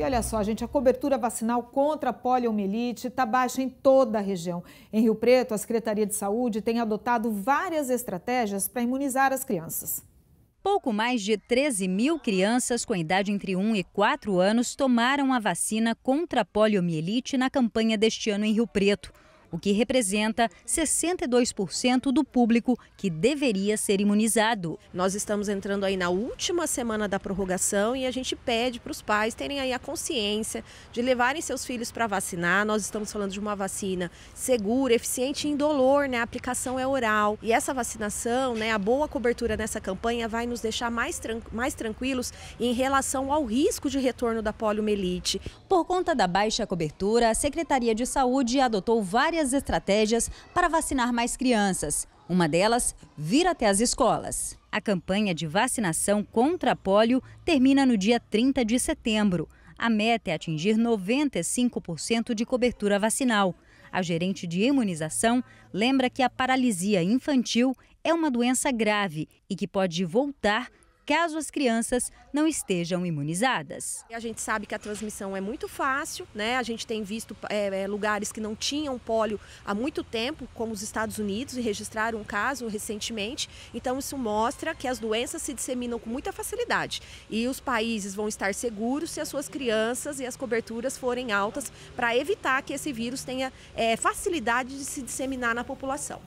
E olha só, gente, a cobertura vacinal contra a poliomielite está baixa em toda a região. Em Rio Preto, a Secretaria de Saúde tem adotado várias estratégias para imunizar as crianças. Pouco mais de 13 mil crianças com idade entre 1 e 4 anos tomaram a vacina contra a poliomielite na campanha deste ano em Rio Preto o que representa 62% do público que deveria ser imunizado. Nós estamos entrando aí na última semana da prorrogação e a gente pede para os pais terem aí a consciência de levarem seus filhos para vacinar. Nós estamos falando de uma vacina segura, eficiente e indolor, né? A aplicação é oral. E essa vacinação, né, a boa cobertura nessa campanha vai nos deixar mais, tran mais tranquilos em relação ao risco de retorno da poliomielite. Por conta da baixa cobertura, a Secretaria de Saúde adotou várias várias estratégias para vacinar mais crianças. Uma delas, vir até as escolas. A campanha de vacinação contra a polio termina no dia 30 de setembro. A meta é atingir 95% de cobertura vacinal. A gerente de imunização lembra que a paralisia infantil é uma doença grave e que pode voltar caso as crianças não estejam imunizadas. A gente sabe que a transmissão é muito fácil, né? A gente tem visto é, é, lugares que não tinham pólio há muito tempo, como os Estados Unidos, e registraram um caso recentemente. Então isso mostra que as doenças se disseminam com muita facilidade e os países vão estar seguros se as suas crianças e as coberturas forem altas para evitar que esse vírus tenha é, facilidade de se disseminar na população.